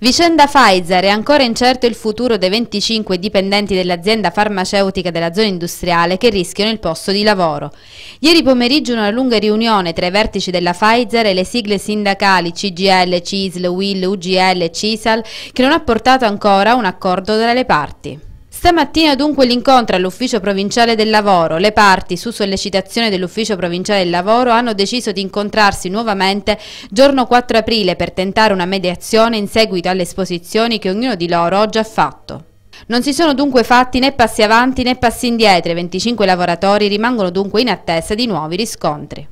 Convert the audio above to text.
Vicenda Pfizer è ancora incerto il futuro dei 25 dipendenti dell'azienda farmaceutica della zona industriale che rischiano il posto di lavoro. Ieri pomeriggio una lunga riunione tra i vertici della Pfizer e le sigle sindacali CGL, CISL, WIL, UGL e CISAL che non ha portato ancora a un accordo tra le parti. Stamattina dunque l'incontro all'Ufficio Provinciale del Lavoro. Le parti, su sollecitazione dell'Ufficio Provinciale del Lavoro, hanno deciso di incontrarsi nuovamente giorno 4 aprile per tentare una mediazione in seguito alle esposizioni che ognuno di loro ha già fatto. Non si sono dunque fatti né passi avanti né passi indietro, i 25 lavoratori rimangono dunque in attesa di nuovi riscontri.